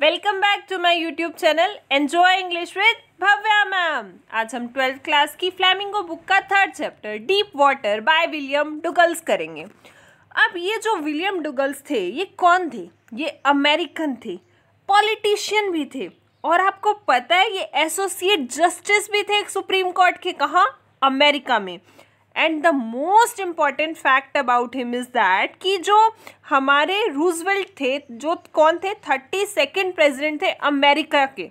Welcome back to my YouTube channel enjoy English with Bhavya ma'am आज हम twelfth class की flamingo book का third chapter deep water by William Douglas करेंगे अब ये जो विलियम डुगल्स थे ये कौन थे ये अमेरिकन थे पॉलिटिशियन भी थे और आपको पता है ये एसोसिएट जस्टिस भी थे सुप्रीम कोर्ट के कहाँ अमेरिका में and the most important fact about him is that कि जो हमारे रूजवेल्ट थे जो कौन थे थर्टी सेकेंड प्रेजिडेंट थे अमेरिका के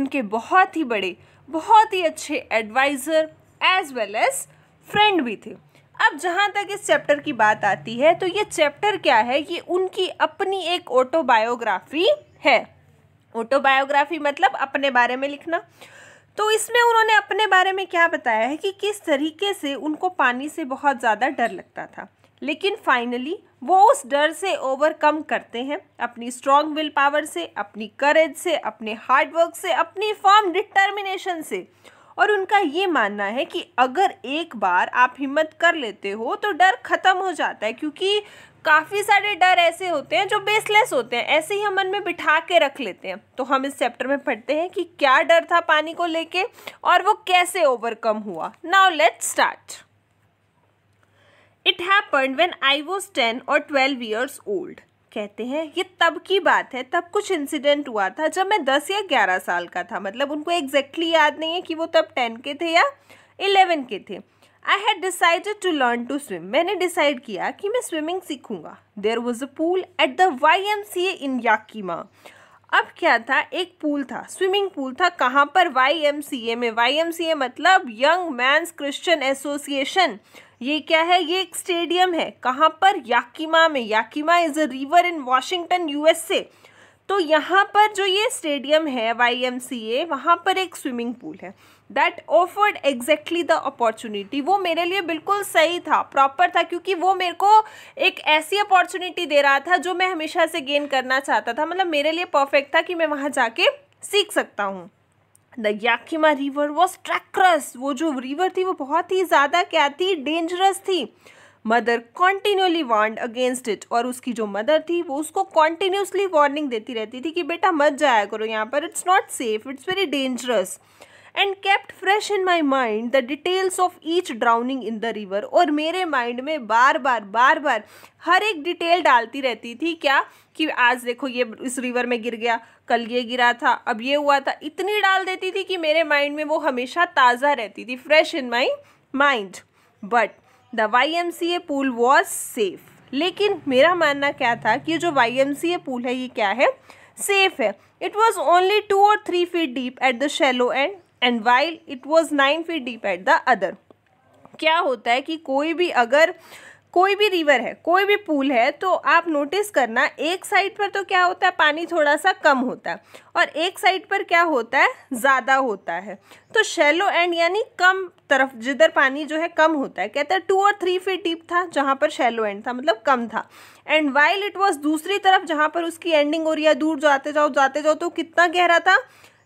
उनके बहुत ही बड़े बहुत ही अच्छे adviser as well as friend भी थे अब जहाँ तक इस चैप्टर की बात आती है तो ये चैप्टर क्या है ये उनकी अपनी एक ऑटोबायोग्राफी है ऑटोबायोग्राफी मतलब अपने बारे में लिखना तो इसमें उन्होंने अपने बारे में क्या बताया है कि किस तरीके से उनको पानी से बहुत ज़्यादा डर लगता था लेकिन फाइनली वो उस डर से ओवरकम करते हैं अपनी स्ट्रॉन्ग विल पावर से अपनी करेज से अपने हार्डवर्क से अपनी फॉर्म डिटर्मिनेशन से और उनका ये मानना है कि अगर एक बार आप हिम्मत कर लेते हो तो डर ख़त्म हो जाता है क्योंकि काफ़ी सारे डर ऐसे होते हैं जो बेसलेस होते हैं ऐसे ही हम मन में बिठा के रख लेते हैं तो हम इस चैप्टर में पढ़ते हैं कि क्या डर था पानी को लेके और वो कैसे ओवरकम हुआ now let start it happened when I was ten और ट्वेल्व ईयर्स ओल्ड कहते हैं ये तब की बात है तब कुछ इंसिडेंट हुआ था जब मैं दस या ग्यारह साल का था मतलब उनको एग्जैक्टली exactly याद नहीं है कि वो तब टेन के थे या इलेवन के थे I had decided to learn to swim मैंने डिसाइड किया कि मैं स्विमिंग सीखूंगा there was a pool at the Y M C A in Yakima अब क्या था एक पूल था स्विमिंग पूल था कहाँ पर वाई एम सी ए में वाई एम सी ए मतलब यंग मैंस क्रिश्चियन एसोसिएशन ये क्या है ये एक स्टेडियम है कहाँ पर याकीमा में Yakima is a river in Washington uh तो यहाँ पर जो ये स्टेडियम है वाई एम सी ए वहाँ पर एक स्विमिंग पूल है that offered exactly the opportunity वो मेरे लिए बिल्कुल सही था प्रॉपर था क्योंकि वो मेरे को एक ऐसी अपॉर्चुनिटी दे रहा था जो मैं हमेशा से गेन करना चाहता था मतलब मेरे लिए परफेक्ट था कि मैं वहाँ जाके सीख सकता हूँ the Yakima river was treacherous वो जो रिवर थी वो बहुत ही ज़्यादा क्या थी डेंजरस थी mother continually warned against it और उसकी जो मदर थी वो उसको कॉन्टिन्यूसली वार्निंग देती रहती थी कि बेटा मत जाया करो यहाँ पर it's not safe it's very dangerous and kept fresh in my mind the details of each drowning in the river और मेरे माइंड में बार बार बार बार हर एक डिटेल डालती रहती थी क्या कि आज देखो ये इस रिवर में गिर गया कल ये गिरा था अब ये हुआ था इतनी डाल देती थी कि मेरे माइंड में वो हमेशा ताज़ा रहती थी fresh in my mind but the Y M C A pool was safe लेकिन मेरा मानना क्या था कि जो Y M C A pool है ये क्या है सेफ है इट वॉज ओनली टू और three feet deep at the shallow end and while it was nine feet deep at the other क्या होता है कि कोई भी अगर कोई भी रिवर है कोई भी पूल है तो आप नोटिस करना एक साइड पर तो क्या होता है पानी थोड़ा सा कम होता है और एक साइड पर क्या होता है ज़्यादा होता है तो शेलो एंड यानी कम तरफ जिधर पानी जो है कम होता है कहता है टू और थ्री फीट डीप था जहाँ पर शेलो एंड था मतलब कम था एंड वाइल इट वॉज दूसरी तरफ जहाँ पर उसकी एंडिंग हो रही है दूर जाते जाओ जाते जाओ तो कितना गहरा था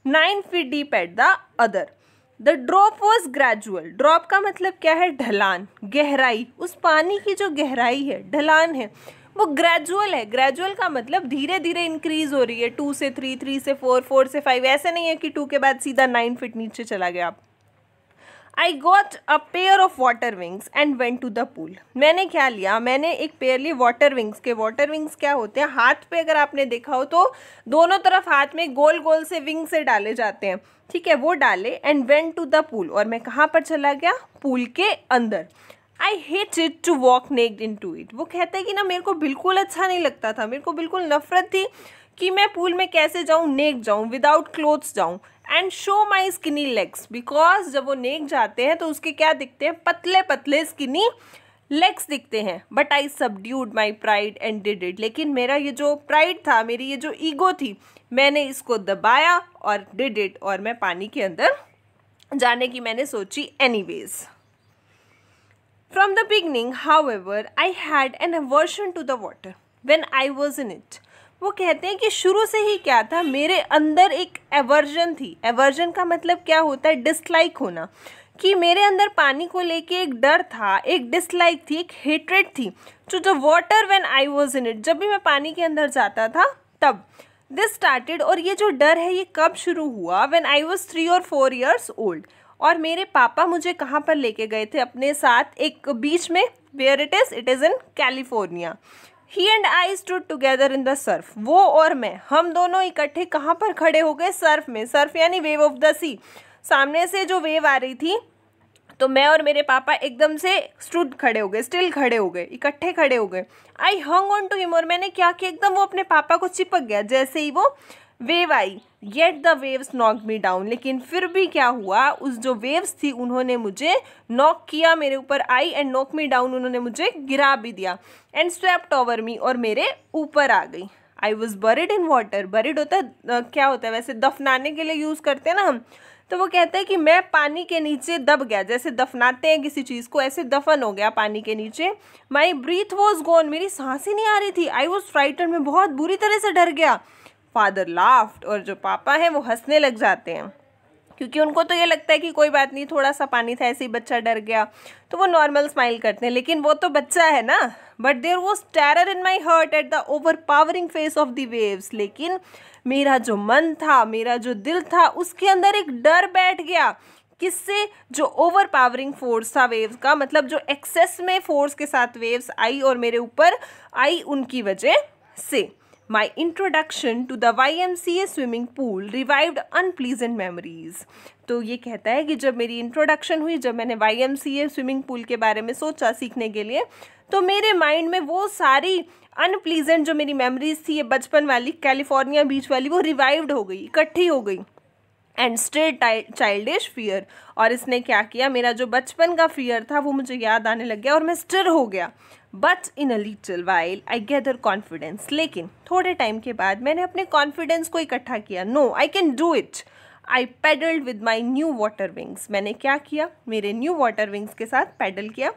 nine feet deep at the other the drop was gradual drop का मतलब क्या है ढलान गहराई उस पानी की जो गहराई है ढलान है वो ग्रेजुअल है ग्रेजुअल का मतलब धीरे धीरे इंक्रीज हो रही है टू से थ्री थ्री से फोर फोर से फाइव ऐसे नहीं है कि टू के बाद सीधा नाइन फिट नीचे चला गया आप I got a pair of water wings and went to the pool मैंने क्या लिया मैंने एक पेयर लिए वाटर विंग्स के वाटर विंग्स क्या होते हैं हाथ पे अगर आपने देखा हो तो दोनों तरफ हाथ में गोल गोल से विंग से डाले जाते हैं ठीक है वो डाले and went to the pool और मैं कहाँ पर चला गया पूल के अंदर I hate it to walk naked into it वो कहते हैं कि ना मेरे को बिल्कुल अच्छा नहीं लगता था मेरे को बिल्कुल नफरत थी कि मैं पूल में कैसे जाऊँ नेक जाऊँ विदाउट क्लोथ्स जाऊँ and show my skinny legs because जब वो नेक जाते हैं तो उसके क्या दिखते हैं पतले पतले स्किनी लेग्स दिखते हैं but I subdued my pride and did it लेकिन मेरा ये जो प्राइड था मेरी ये जो ईगो थी मैंने इसको दबाया और डिड इट और मैं पानी के अंदर जाने की मैंने सोची anyways from the beginning however I had an aversion to the water when I was in it वो कहते हैं कि शुरू से ही क्या था मेरे अंदर एक एवर्जन थी एवर्जन का मतलब क्या होता है डिसलाइक होना कि मेरे अंदर पानी को लेके एक डर था एक डिसलाइक थी एक हेट्रेड थी to the water when I was in it जब भी मैं पानी के अंदर जाता था तब दिस स्टार्टेड और ये जो डर है ये कब शुरू हुआ व्हेन आई वाज थ्री और फोर इयर्स ओल्ड और मेरे पापा मुझे कहाँ पर लेके गए थे अपने साथ एक बीच में where it is it is in California ही and I stood together in the surf वो और मैं हम दोनों इकट्ठे कहाँ पर खड़े हो गए सर्फ में सर्फ यानी वेव ऑफ द सी सामने से जो वेव आ रही थी तो मैं और मेरे पापा एकदम से स्टूड खड़े हो गए स्टिल खड़े हो गए इकट्ठे खड़े हो गए I hung on to him और मैंने क्या किया एकदम वो अपने पापा को चिपक गया जैसे ही वो वेव आई yet the waves knock me down लेकिन फिर भी क्या हुआ उस जो वेव्स थी उन्होंने मुझे नॉक किया मेरे ऊपर आई एंड नॉक मी डाउन उन्होंने मुझे गिरा भी दिया एंड स्वेप्ट ओवर मी और मेरे ऊपर आ गई I was buried in water buried होता है क्या होता है वैसे दफनाने के लिए यूज़ करते हैं ना हम तो वो कहते हैं कि मैं पानी के नीचे दब गया जैसे दफनाते हैं किसी चीज़ को ऐसे दफन हो गया पानी के नीचे माई ब्रीथ वॉज गोन मेरी सांस ही नहीं आ रही थी आई वॉज फ्राइटन में बहुत बुरी तरह से डर गया फादर लाफ्ट और जो पापा हैं वो हंसने लग जाते हैं क्योंकि उनको तो ये लगता है कि कोई बात नहीं थोड़ा सा पानी था ऐसे ही बच्चा डर गया तो वो नॉर्मल स्माइल करते हैं लेकिन वो तो बच्चा है ना बट देर वो terror in my heart at the overpowering face of the waves लेकिन मेरा जो मन था मेरा जो दिल था उसके अंदर एक डर बैठ गया किससे जो ओवर पावरिंग फोर्स था वेव्स का मतलब जो एक्सेस में फोर्स के साथ वेव्स आई और मेरे ऊपर आई उनकी वजह से My introduction to the YMCA swimming pool revived unpleasant memories. तो ये कहता है कि जब मेरी इंट्रोडक्शन हुई जब मैंने Y M C A swimming pool के बारे में सोचा सीखने के लिए तो मेरे माइंड में वो सारी अनप्लीजेंट जो मेरी मेमोरीज थी ये बचपन वाली कैलिफोर्निया बीच वाली वो रिवाइव्ड हो गई इकट्ठी हो गई एंड स्टिल चाइल्डिश फियर और इसने क्या किया मेरा जो बचपन का फियर था वो मुझे याद आने लग गया और मैं स्टिर हो गया but in a little while I gather confidence लेकिन थोड़े टाइम के बाद मैंने अपने कॉन्फिडेंस को इकट्ठा किया no I can do it I paddled with my new water wings मैंने क्या किया मेरे न्यू वाटर विंग्स के साथ पैडल किया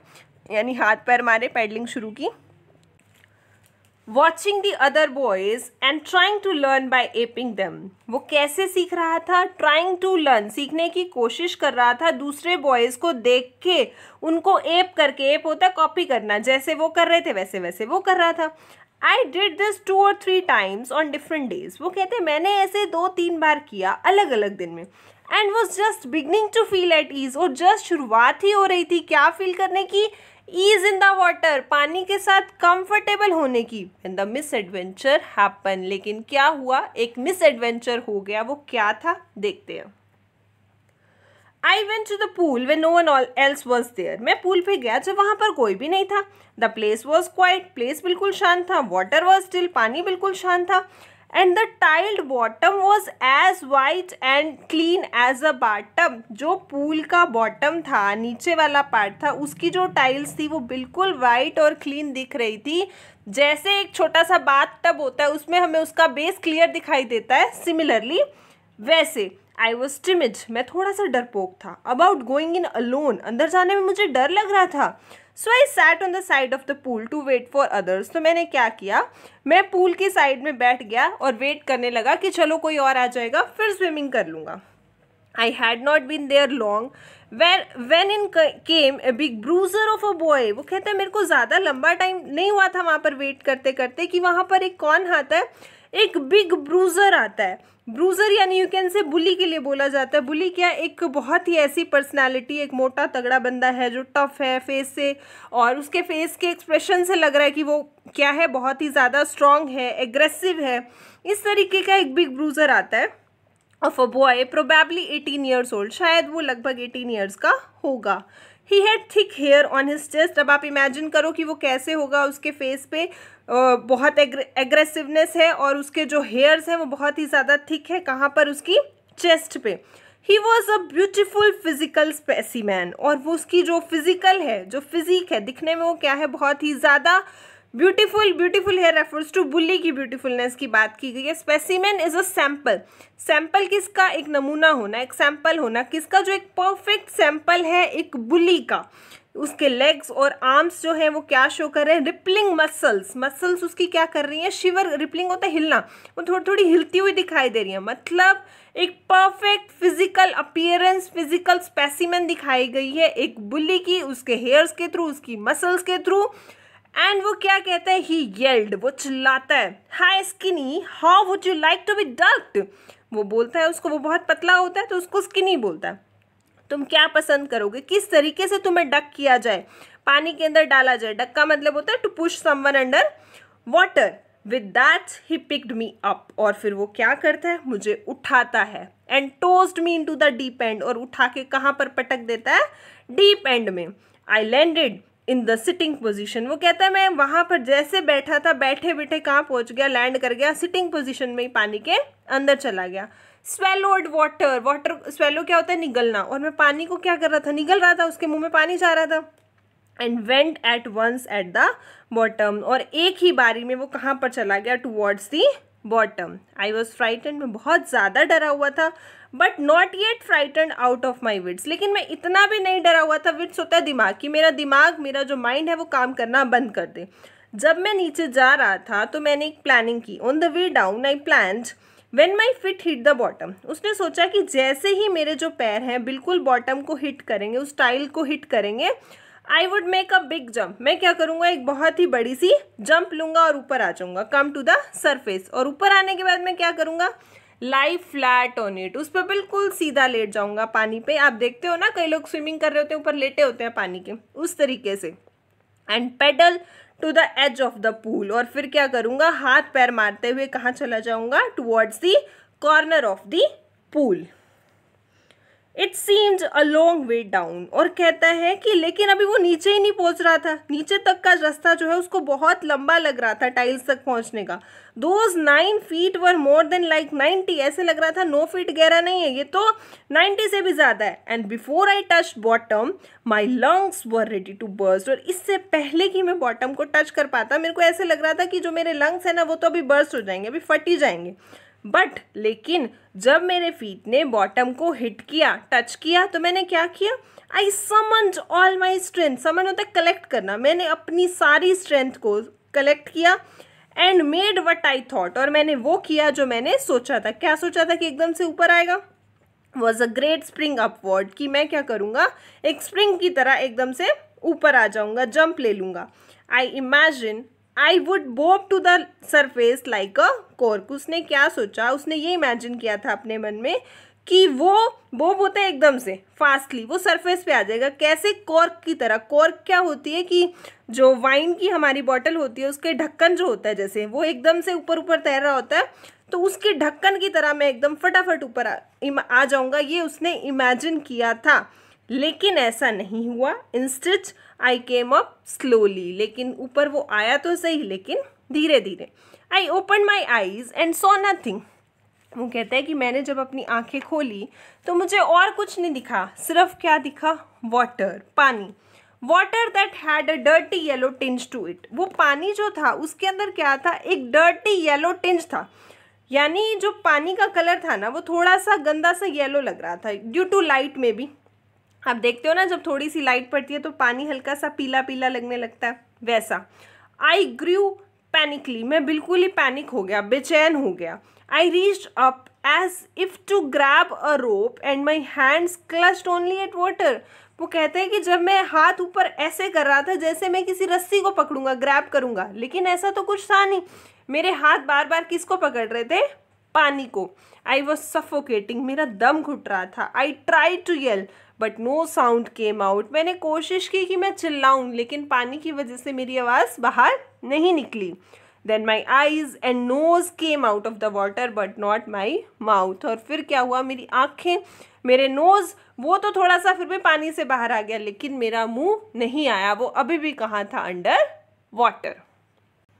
यानी हाथ पैर मारे पैडलिंग शुरू की watching the other boys and trying to learn by aping them वो कैसे सीख रहा था ट्राइंग टू लर्न सीखने की कोशिश कर रहा था दूसरे बॉयज़ को देख के उनको एप करके एप होता कॉपी करना जैसे वो कर रहे थे वैसे वैसे वो कर रहा था आई डिड दिस टू और three times on different days वो कहते मैंने ऐसे दो तीन बार किया अलग अलग दिन में and was just beginning to feel at ease और जस्ट शुरुआत ही हो रही थी क्या फील करने की ईज इन द वाटर पानी के साथ कंफर्टेबल होने की and the misadventure happen लेकिन क्या हुआ एक मिस एडवेंचर हो गया वो क्या था देखते हैं I went to the pool when no one else was there. मैं पूल पे गया जब वहाँ पर कोई भी नहीं था the place was quiet place बिल्कुल शांत था वाटर वॉज स्टिल पानी बिल्कुल शांत था and the tiled bottom was as white and clean as a bottom जो पूल का बॉटम था नीचे वाला पार्ट था उसकी जो टाइल्स थी वो बिल्कुल वाइट और क्लीन दिख रही थी जैसे एक छोटा सा बात टब होता है उसमें हमें उसका बेस क्लियर दिखाई देता है सिमिलरली वैसे आई वॉज टिमिज मैं थोड़ा सा डरपोक था अबाउट गोइंग इन अलोन अंदर जाने में मुझे डर लग रहा था so I sat on the side of the pool to wait for others तो मैंने क्या किया मैं पूल की साइड में बैठ गया और वेट करने लगा कि चलो कोई और आ जाएगा फिर स्विमिंग कर लूँगा I had not been there long when when in came a big bruiser of a boy वो कहते हैं मेरे को ज़्यादा लंबा टाइम नहीं हुआ था वहाँ पर वेट करते करते कि वहाँ पर एक कौन आता है एक बिग ब्रूज़र आता है ब्रूज़र यानी यू कैन से बुली के लिए बोला जाता है बुली क्या एक बहुत ही ऐसी पर्सनालिटी एक मोटा तगड़ा बंदा है जो टफ है फेस से और उसके फेस के एक्सप्रेशन से लग रहा है कि वो क्या है बहुत ही ज़्यादा स्ट्रॉन्ग है एग्रेसिव है इस तरीके का एक बिग ब्रूज़र आता है of a boy probably eighteen years old शायद वो लगभग एटीन ईयर्स का होगा ही had thick hair on his chest अब आप इमेजिन करो कि वो कैसे होगा उसके फेस पे बहुत एग्रेसिवनेस है और उसके जो हेयर्स हैं वो बहुत ही ज़्यादा थिक है कहाँ पर उसकी चेस्ट पे ही was a beautiful physical specimen और वो उसकी जो फिजिकल है जो फिजिक है दिखने में वो क्या है बहुत ही ज़्यादा beautiful beautiful here refers to bully की ब्यूटीफुलनेस की बात की गई है specimen is a sample sample किसका एक नमूना होना एक सैंपल होना किसका जो एक परफेक्ट सैंपल है एक बुल्ली का उसके लेग्स और आर्म्स जो है वो क्या शो कर रहे हैं रिपलिंग मसल्स मसल्स उसकी क्या कर रही हैं शिवर रिपलिंग होता है हिलना वो थोड़ी थोड़ी हिलती हुई दिखाई दे रही है मतलब एक perfect physical appearance physical specimen दिखाई गई है एक बुल्ली की उसके हेयर्स के थ्रू उसकी मसल्स के थ्रू एंड वो क्या कहता है ही येल्ड वो चिल्लाता है hi skinny how would you like to be ducked वो बोलता है उसको वो बहुत पतला होता है तो उसको स्किनी बोलता है तुम क्या पसंद करोगे किस तरीके से तुम्हें डक किया जाए पानी के अंदर डाला जाए डक का मतलब होता है to push someone under water with that he picked me up और फिर वो क्या करता है मुझे उठाता है and tossed me into the deep end और उठा के कहाँ पर पटक देता है डीप एंड में I landed in the sitting position वो कहता है मैं वहाँ पर जैसे बैठा था बैठे बैठे कहाँ पहुँच गया लैंड कर गया सिटिंग पोजिशन में ही पानी के अंदर चला गया स्वेलोड वाटर वाटर स्वेलो क्या होता है निगलना और मैं पानी को क्या कर रहा था निगल रहा था उसके मुंह में पानी जा रहा था and went at once at the bottom और एक ही बारी में वो कहाँ पर चला गया towards the bottom I was frighten मैं बहुत ज़्यादा डरा हुआ था but not yet frighten out of my wits लेकिन मैं इतना भी नहीं डरा हुआ था विट्स होता है दिमाग कि मेरा दिमाग मेरा जो माइंड है वो काम करना बंद कर दे जब मैं नीचे जा रहा था तो मैंने एक प्लानिंग की on the way down I plan when my feet hit the bottom उसने सोचा कि जैसे ही मेरे जो पैर हैं बिल्कुल बॉटम को हिट करेंगे उस टाइल को हिट करेंगे I would make a big jump मैं क्या करूँगा एक बहुत ही बड़ी सी जंप लूंगा और ऊपर आ जाऊँगा कम टू द सर्फेस और ऊपर आने के बाद मैं क्या करूँगा लाइव फ्लैट ऑन इट उस पर बिल्कुल सीधा लेट जाऊँगा पानी पे आप देखते हो ना कई लोग स्विमिंग कर रहे होते हैं ऊपर लेटे होते हैं पानी के उस तरीके से and paddle to the edge of the pool और फिर क्या करूँगा हाथ पैर मारते हुए कहाँ चला जाऊँगा towards the corner of the pool it seems a long way down और कहता है कि लेकिन अभी वो नीचे ही नहीं पहुंच रहा था नीचे तक का रास्ता जो है उसको बहुत लंबा लग रहा था टाइल्स तक पहुंचने का those nine feet were more than like ninety ऐसे लग रहा था नो फीट गहरा नहीं है ये तो नाइन्टी से भी ज़्यादा है and before I touch bottom my lungs were ready to burst और इससे पहले कि मैं बॉटम को टच कर पाता मेरे को ऐसे लग रहा था कि जो मेरे लंग्स हैं ना वो तो अभी बर्स्ट हो जाएंगे अभी फट ही जाएंगे बट लेकिन जब मेरे फीट ने बॉटम को हिट किया टच किया तो मैंने क्या किया आई समन ऑल माई स्ट्रेंथ समन होता है कलेक्ट करना मैंने अपनी सारी स्ट्रेंथ को कलेक्ट किया and made what I thought और मैंने वो किया जो मैंने सोचा था क्या सोचा था कि एकदम से ऊपर आएगा was a great spring upward कि मैं क्या करूँगा एक स्प्रिंग की तरह एकदम से ऊपर आ जाऊँगा जंप ले लूँगा I imagine I would bob to the surface like a cork उसने क्या सोचा उसने ये इमेजिन किया था अपने मन में कि वो बोब होता है एकदम से फास्टली वो सरफेस पे आ जाएगा कैसे कॉर्क की तरह कॉर्क क्या होती है कि जो वाइन की हमारी बॉटल होती है उसके ढक्कन जो होता है जैसे वो एकदम से ऊपर ऊपर तैर रहा होता है तो उसके ढक्कन की तरह मैं एकदम फटाफट ऊपर आ, आ जाऊँगा ये उसने इमेजिन किया था लेकिन ऐसा नहीं हुआ स्टिच आई केम अप स्लोली लेकिन ऊपर वो आया तो सही लेकिन धीरे धीरे I open my eyes and saw nothing वो कहता है कि मैंने जब अपनी आंखें खोली तो मुझे और कुछ नहीं दिखा सिर्फ क्या दिखा वाटर पानी water that had a dirty yellow tinge to it वो पानी जो था उसके अंदर क्या था एक डर्टी येलो टिंज था यानी जो पानी का कलर था ना वो थोड़ा सा गंदा सा येलो लग रहा था ड्यू टू लाइट में भी आप देखते हो ना जब थोड़ी सी लाइट पड़ती है तो पानी हल्का सा पीला पीला लगने लगता है वैसा आई ग्रू पैनिकली मैं बिल्कुल ही पैनिक हो गया बेचैन हो गया I reach up as if to grab a rope and my hands clutched only at water वो कहते हैं कि जब मैं हाथ ऊपर ऐसे कर रहा था जैसे मैं किसी रस्सी को पकड़ूंगा ग्रैब करूंगा लेकिन ऐसा तो कुछ था नहीं मेरे हाथ बार बार किसको पकड़ रहे थे पानी को आई वॉज सफोकेटिंग मेरा दम घुट रहा था I try to yell but no sound came out मैंने कोशिश की कि मैं चिल्लाऊँ लेकिन पानी की वजह से मेरी आवाज़ बाहर नहीं निकली then my eyes and nose came out of the water but not my mouth और फिर क्या हुआ मेरी आँखें मेरे नोज़ वो तो थोड़ा सा फिर भी पानी से बाहर आ गया लेकिन मेरा मुंह नहीं आया वो अभी भी कहाँ था under water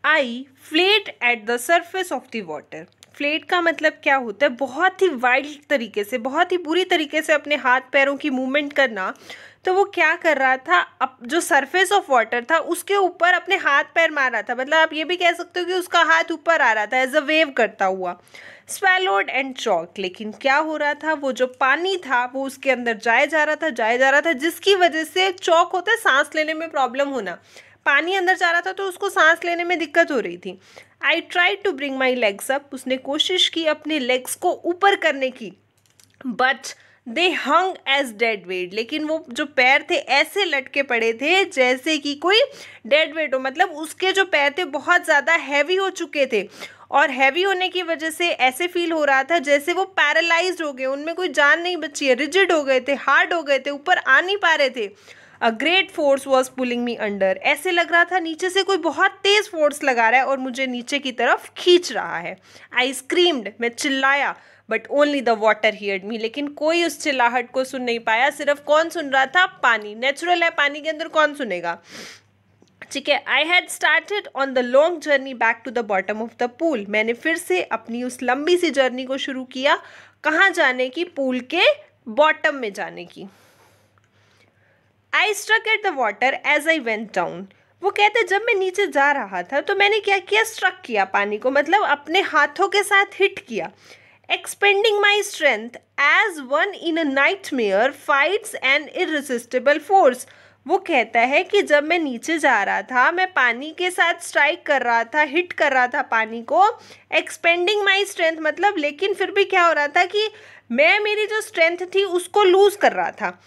I flailed at the surface of the water flailed का मतलब क्या होता है बहुत ही वाइल्ड तरीके से बहुत ही बुरी तरीके से अपने हाथ पैरों की मूवमेंट करना तो वो क्या कर रहा था अब जो सरफेस ऑफ वाटर था उसके ऊपर अपने हाथ पैर मार रहा था मतलब आप ये भी कह सकते हो कि उसका हाथ ऊपर आ रहा था एज अ वेव करता हुआ स्वेलोड एंड चौक लेकिन क्या हो रहा था वो जो पानी था वो उसके अंदर जाया जा रहा था जाया जा रहा था जिसकी वजह से चौक होता है सांस लेने में प्रॉब्लम होना पानी अंदर जा रहा था तो उसको सांस लेने में दिक्कत हो रही थी I try to bring my legs up उसने कोशिश की अपने लेग्स को ऊपर करने की but they hung as dead weight लेकिन वो जो पैर थे ऐसे लटके पड़े थे जैसे कि कोई डेड वेट हो मतलब उसके जो पैर थे बहुत ज़्यादा हैवी हो चुके थे और हैवी होने की वजह से ऐसे फील हो रहा था जैसे वो पैरालाइज हो गए उनमें कोई जान नहीं बची है रिजिड हो गए थे हार्ड हो गए थे ऊपर आ नहीं पा रहे थे a great force was pulling me under ऐसे लग रहा था नीचे से कोई बहुत तेज़ फोर्स लगा रहा है और मुझे नीचे की तरफ खींच रहा है आई स्क्रीम्ड मैं चिल्लाया but only the water heard me लेकिन कोई उस चिल्लाहट को सुन नहीं पाया सिर्फ कौन सुन रहा था पानी नेचुरल है पानी के अंदर कौन सुनेगा ठीक है I had started on the long journey back to the bottom of the pool मैंने फिर से अपनी उस लंबी सी जर्नी को शुरू किया कहाँ जाने की पूल के बॉटम में जाने की I struck at the water as I went down वो कहते जब मैं नीचे जा रहा था तो मैंने क्या किया स्ट्रक किया पानी को मतलब अपने हाथों के साथ हिट किया expending my strength as one in a nightmare fights and irresistible force वो कहता है कि जब मैं नीचे जा रहा था मैं पानी के साथ स्ट्राइक कर रहा था हिट कर रहा था पानी को एक्सपेंडिंग माई स्ट्रेंथ मतलब लेकिन फिर भी क्या हो रहा था कि मैं मेरी जो स्ट्रेंथ थी उसको लूज़ कर रहा था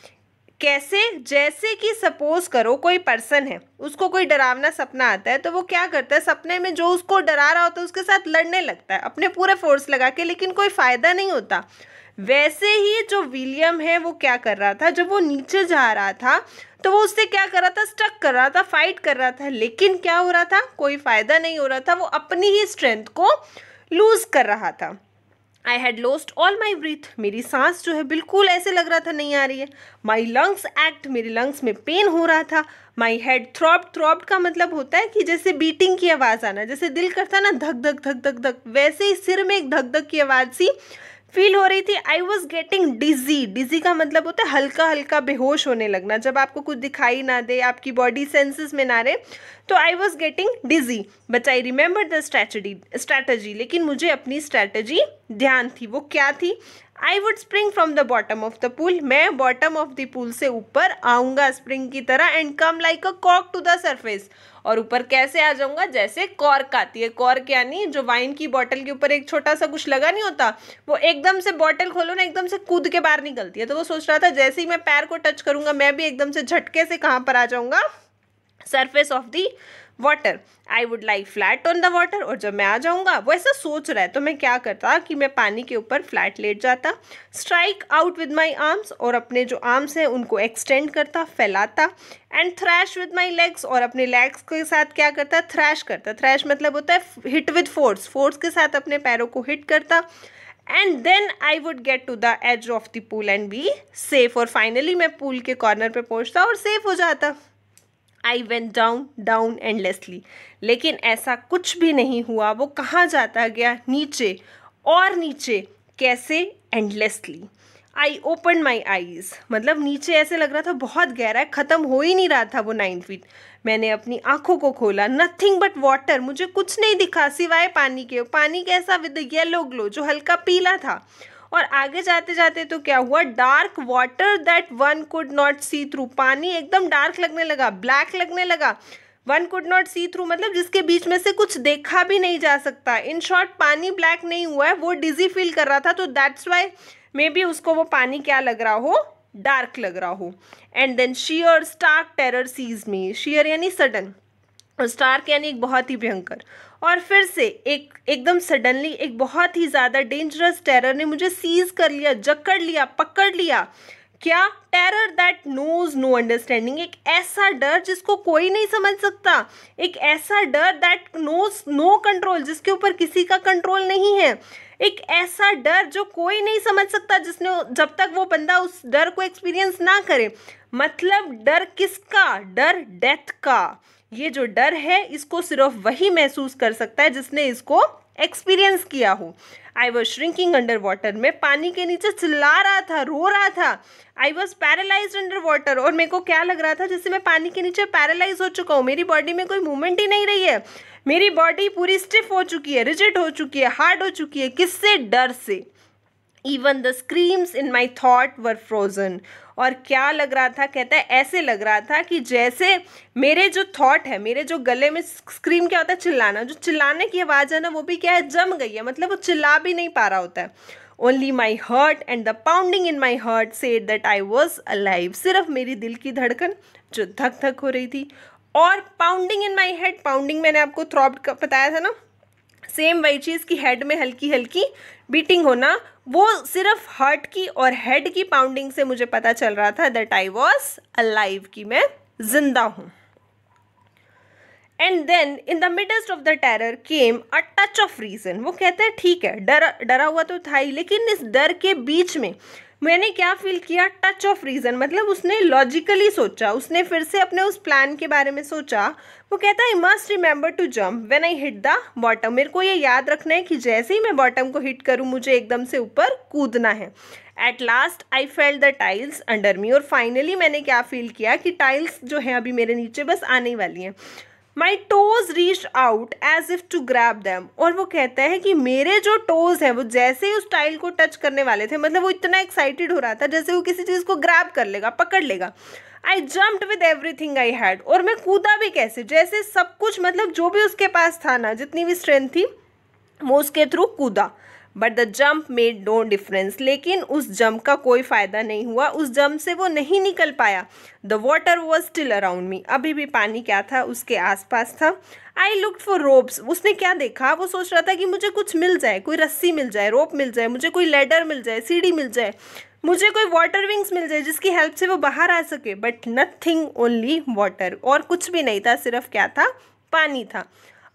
कैसे जैसे कि सपोज करो कोई पर्सन है उसको कोई डरावना सपना आता है तो वो क्या करता है सपने में जो उसको डरा रहा होता है उसके साथ लड़ने लगता है अपने पूरे फोर्स लगा के लेकिन कोई फ़ायदा नहीं होता वैसे ही जो विलियम है वो क्या कर रहा था जब वो नीचे जा रहा था तो वो उससे क्या कर रहा था स्टक कर रहा था फाइट कर रहा था लेकिन क्या हो रहा था कोई फ़ायदा नहीं हो रहा था वो अपनी ही स्ट्रेंथ को लूज़ कर रहा था I had lost all my breath मेरी सांस जो है बिल्कुल ऐसे लग रहा था नहीं आ रही है माई लंग्स एक्ट मेरे लंग्स में पेन हो रहा था माई हेड थ्रॉप थ्रॉप का मतलब होता है कि जैसे बीटिंग की आवाज़ आना जैसे दिल करता ना धक धक धक धक धक वैसे ही सिर में एक धक धक की आवाज़ सी फील हो रही थी आई वॉज गेटिंग डिजी डिजी का मतलब होता है हल्का हल्का बेहोश होने लगना जब आपको कुछ दिखाई ना दे आपकी बॉडी सेंसेस में ना रहे तो I was getting dizzy but I remember the स्ट्रैटी स्ट्रैटेजी लेकिन मुझे अपनी स्ट्रैटेजी ध्यान थी वो क्या थी I would spring from the bottom of the pool मैं बॉटम ऑफ द पूल से ऊपर आऊंगा स्प्रिंग की तरह एंड कम लाइक अ कॉक टू द सर्फेस और ऊपर कैसे आ जाऊंगा जैसे कॉर्क आती है कॉर्क यानी जो वाइन की बॉटल के ऊपर एक छोटा सा कुछ लगा नहीं होता वो एकदम से बॉटल खोलो ना एकदम से कूद के बाहर निकलती है तो वो सोच रहा था जैसे ही मैं पैर को टच करूंगा मैं भी एकदम से झटके से कहाँ पर आ जाऊंगा surface of the water I would like flat on the water और जब मैं आ जाऊँगा वो ऐसा सोच रहा है तो मैं क्या करता कि मैं पानी के ऊपर फ्लैट लेट जाता strike out with my arms और अपने जो आर्म्स हैं उनको एक्सटेंड करता फैलाता and thrash with my legs और अपने लेग्स के साथ क्या करता थ्रैश करता थ्रैश मतलब होता है हिट विद फोर्स फोर्स के साथ अपने पैरों को हिट करता and then I would get to the edge of the pool and be safe और फाइनली मैं पूल के कॉर्नर पर पहुँचता और सेफ हो जाता I went down down endlessly लेकिन ऐसा कुछ भी नहीं हुआ वो कहाँ जाता गया नीचे और नीचे कैसे endlessly I open my eyes मतलब नीचे ऐसे लग रहा था बहुत गहरा है ख़त्म हो ही नहीं रहा था वो नाइन फीट मैंने अपनी आंखों को खोला नथिंग बट वाटर मुझे कुछ नहीं दिखा सिवाय पानी के पानी कैसा विद येलो ग्लो जो हल्का पीला था और आगे जाते जाते तो क्या हुआ dark water that one could not see through पानी एकदम डार्क लगने लगा ब्लैक लगने लगा one could not see through मतलब जिसके बीच में से कुछ देखा भी नहीं जा सकता इन शॉर्ट पानी ब्लैक नहीं हुआ है वो डिजी फील कर रहा था तो दैट्स वाई मे बी उसको वो पानी क्या लग रहा हो डार्क लग रहा हो and then sheer stark terror seize me sheer यानी सडन और स्टार्क यानी एक बहुत ही भयंकर और फिर से एक एकदम सडनली एक बहुत ही ज़्यादा डेंजरस टेरर ने मुझे सीज कर लिया जकड़ लिया पकड़ लिया क्या terror that knows no understanding एक ऐसा डर जिसको कोई नहीं समझ सकता एक ऐसा डर दैट नोज नो कंट्रोल जिसके ऊपर किसी का कंट्रोल नहीं है एक ऐसा डर जो कोई नहीं समझ सकता जिसने जब तक वो बंदा उस डर को एक्सपीरियंस ना करे मतलब डर किसका डर डेथ का ये जो डर है इसको सिर्फ वही महसूस कर सकता है जिसने इसको एक्सपीरियंस किया हो I was shrinking under water मैं पानी के नीचे चिल्ला रहा था रो रहा था I was paralyse under water और मेरे को क्या लग रहा था जैसे मैं पानी के नीचे पैरालाइज हो चुका हूँ मेरी बॉडी में कोई मूवमेंट ही नहीं रही है मेरी बॉडी पूरी स्टिफ हो चुकी है रिजिड हो चुकी है हार्ड हो चुकी है किससे डर से even the screams in my थाट वर फ्रोजन और क्या लग रहा था कहता है ऐसे लग रहा था कि जैसे मेरे जो थॉट है मेरे जो गले में स्क्रीम क्या होता है चिल्लाना जो चिल्लाने की आवाज़ है ना वो भी क्या है जम गई है मतलब वो चिल्ला भी नहीं पा रहा होता है only my heart and the pounding in my heart said that I was alive सिर्फ मेरी दिल की धड़कन जो धक धक हो रही थी और pounding in my head pounding मैंने आपको थ्रॉप बताया था ना सेम वही चीज़ की हेड में हल्की हल्की बीटिंग होना वो सिर्फ हार्ट की और हेड की पाउंडिंग से मुझे पता चल रहा था दैट आई वॉज अलाइव कि मैं जिंदा हूँ and then in the midst of the terror came a touch of reason वो कहते हैं ठीक है डरा डरा हुआ तो था ही लेकिन इस डर के बीच में मैंने क्या फील किया टच ऑफ रीज़न मतलब उसने लॉजिकली सोचा उसने फिर से अपने उस प्लान के बारे में सोचा वो कहता है I must remember to jump when I hit the bottom मेरे को ये याद रखना है कि जैसे ही मैं बॉटम को हिट करूँ मुझे एकदम से ऊपर कूदना है at last I fell the tiles under me और फाइनली मैंने क्या फील किया कि टाइल्स जो है अभी मेरे नीचे बस आने वाली हैं my toes reach out as if to grab them और वो कहता है कि मेरे जो टोज है वो जैसे ही उस टाइल को टच करने वाले थे मतलब वो इतना एक्साइटेड हो रहा था जैसे वो किसी चीज़ को ग्रैप कर लेगा पकड़ लेगा I jumped with everything I had और मैं कूदा भी कैसे जैसे सब कुछ मतलब जो भी उसके पास था ना जितनी भी स्ट्रेंथ थी वो उसके थ्रू कूदा but the jump made no difference लेकिन उस जम्प का कोई फ़ायदा नहीं हुआ उस जम्प से वो नहीं निकल पाया the water was still around me अभी भी पानी क्या था उसके आसपास था आई लुक फॉर रोप्स उसने क्या देखा वो सोच रहा था कि मुझे कुछ मिल जाए कोई रस्सी मिल जाए रोप मिल जाए मुझे कोई लेडर मिल जाए सीढ़ी मिल जाए मुझे कोई वाटर विंग्स मिल जाए जिसकी हेल्प से वो बाहर आ सके बट नथिंग ओनली वाटर और कुछ भी नहीं था सिर्फ क्या था पानी था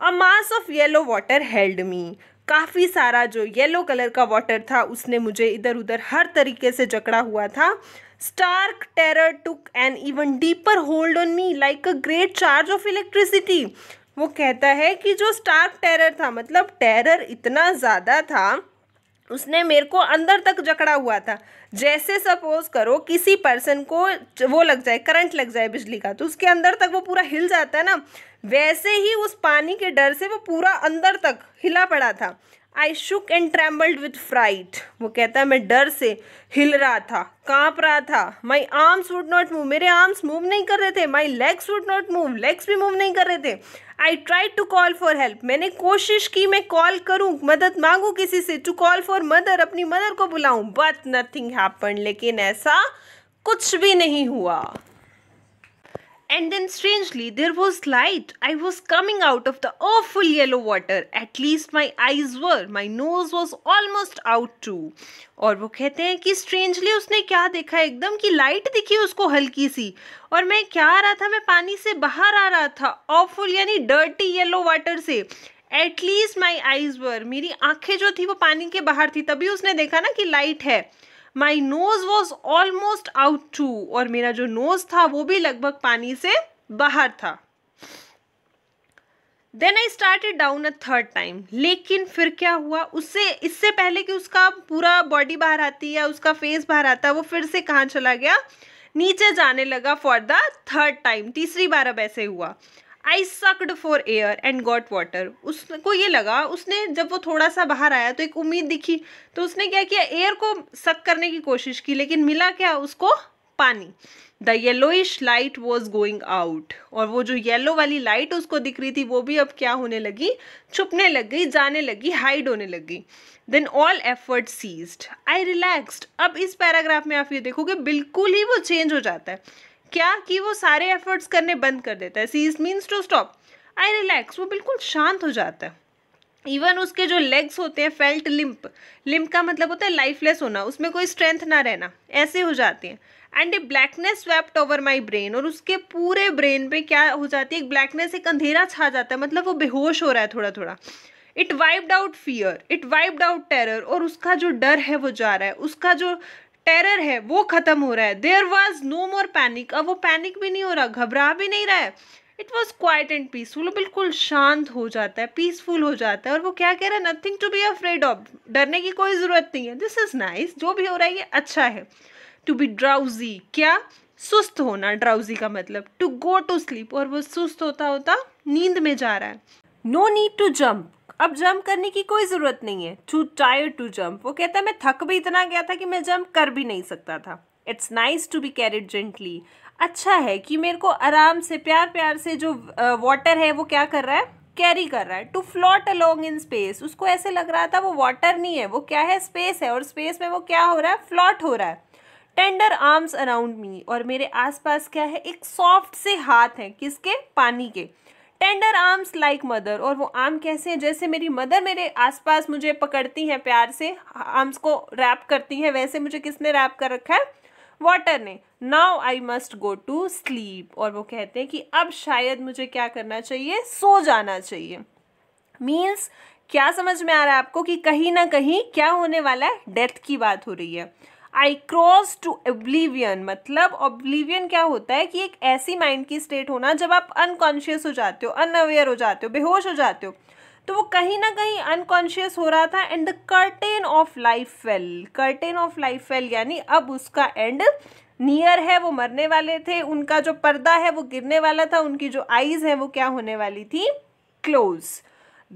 a mass of yellow water held me काफ़ी सारा जो येलो कलर का वाटर था उसने मुझे इधर उधर हर तरीके से जकड़ा हुआ था stark terror took and even deeper hold on me like a great charge of electricity वो कहता है कि जो स्टार्क टेरर था मतलब टेरर इतना ज़्यादा था उसने मेरे को अंदर तक जकड़ा हुआ था जैसे सपोज करो किसी पर्सन को वो लग जाए करंट लग जाए बिजली का तो उसके अंदर तक वो पूरा हिल जाता है ना वैसे ही उस पानी के डर से वो पूरा अंदर तक हिला पड़ा था I shook and trembled with fright वो कहता है मैं डर से हिल रहा था कांप रहा था my arms would not move मेरे आर्म्स मूव नहीं कर रहे थे my legs would not move legs भी मूव नहीं कर रहे थे I try to call for help मैंने कोशिश की मैं कॉल करूँ मदद मांगू किसी से टू कॉल फॉर मदर अपनी मदर को बुलाऊँ बट नथिंग हैपन लेकिन ऐसा कुछ भी नहीं हुआ And then strangely, there was light. I was coming out of the awful yellow water. At least my eyes were. My nose was almost out too. और वो कहते हैं कि स्ट्रेंजली उसने क्या देखा एकदम कि लाइट दिखी उसको हल्की सी और मैं क्या आ रहा था मैं पानी से बाहर आ रहा था ऑफुल यानी डर्टी येलो वाटर से एटलीस्ट माई आईज वर मेरी आंखें जो थी वो पानी के बाहर थी तभी उसने देखा ना कि लाइट है my nose was almost out too और मेरा जो नोज़ था वो भी लगभग पानी से बाहर था then I started down a third time लेकिन फिर क्या हुआ उससे इससे पहले कि उसका पूरा बॉडी बाहर आती है उसका फेस बाहर आता है वो फिर से कहाँ चला गया नीचे जाने लगा फॉर द थर्ड टाइम तीसरी बार अब ऐसे हुआ I sucked for air and got water उसको ये लगा उसने जब वो थोड़ा सा बाहर आया तो एक उम्मीद दिखी तो उसने क्या किया एयर को सक करने की कोशिश की लेकिन मिला क्या उसको पानी the yellowish light was going out और वो जो येलो वाली लाइट उसको दिख रही थी वो भी अब क्या होने लगी छुपने लग गई जाने लगी हाइड होने लगी then all effort ceased I relaxed अब इस पैराग्राफ में आप ये देखोगे बिल्कुल ही वो चेंज हो जाता है क्या कि वो सारे एफर्ट्स करने बंद कर देता है cease means to stop I relax वो बिल्कुल शांत हो जाता है इवन उसके जो लेग्स होते हैं फेल्ट लिम्प लिम्प का मतलब होता है लाइफलेस होना उसमें कोई स्ट्रेंथ ना रहना ऐसे हो जाते हैं and a blackness swept over my brain और उसके पूरे ब्रेन पे क्या हो जाती है एक ब्लैकनेस एक अंधेरा छा जाता है मतलब वो बेहोश हो रहा है थोड़ा थोड़ा it wiped out fear it wiped out terror और उसका जो डर है वो जा रहा है उसका जो टेरर है वो ख़त्म हो रहा है there was no more panic अब वो पैनिक भी नहीं हो रहा घबरा भी नहीं रहा है it was quiet and peaceful बिल्कुल शांत हो जाता है पीसफुल हो जाता है और वो क्या कह रहा है nothing to be afraid of डरने की कोई ज़रूरत नहीं है दिस इज़ नाइस जो भी हो रहा है ये अच्छा है टू बी ड्राउजी क्या सुस्त होना ड्राउजी का मतलब टू गो टू स्लीप और वो सुस्त होता होता नींद में जा रहा है नो नीड टू जम्प अब जम्प करने की कोई ज़रूरत नहीं है टू टायर टू जम्प वो कहता है मैं थक भी इतना गया था कि मैं जम्प कर भी नहीं सकता था it's nice to be carried gently अच्छा है कि मेरे को आराम से प्यार प्यार से जो वाटर है वो क्या कर रहा है कैरी कर रहा है to float along in space उसको ऐसे लग रहा था वो वाटर नहीं है वो क्या है स्पेस है और स्पेस में वो क्या हो रहा है फ्लॉट हो रहा है टेंडर आर्म्स अराउंड मी और मेरे आसपास क्या है एक सॉफ्ट से हाथ हैं किसके पानी के टेंडर आर्म्स लाइक मदर और वो आर्म कैसे हैं जैसे मेरी मदर मेरे आसपास मुझे पकड़ती हैं प्यार से आर्म्स को रैप करती हैं वैसे मुझे किसने रैप कर रखा है वाटर ने now I must go to sleep और वो कहते हैं कि अब शायद मुझे क्या करना चाहिए सो जाना चाहिए मीन्स क्या समझ में आ रहा है आपको कि कहीं ना कहीं क्या होने वाला है डेथ की बात हो रही है आई क्रॉस टू ओब्लिवियन मतलब ओब्लिवियन क्या होता है कि एक ऐसी माइंड की स्टेट होना जब आप अनकॉन्शियस हो जाते हो अनअवेयर हो जाते हो बेहोश हो जाते हो तो वो कहीं ना कहीं अनकॉन्शियस हो रहा था and the curtain of life fell curtain of life fell यानी अब उसका एंड नियर है वो मरने वाले थे उनका जो पर्दा है वो गिरने वाला था उनकी जो आईज है वो क्या होने वाली थी close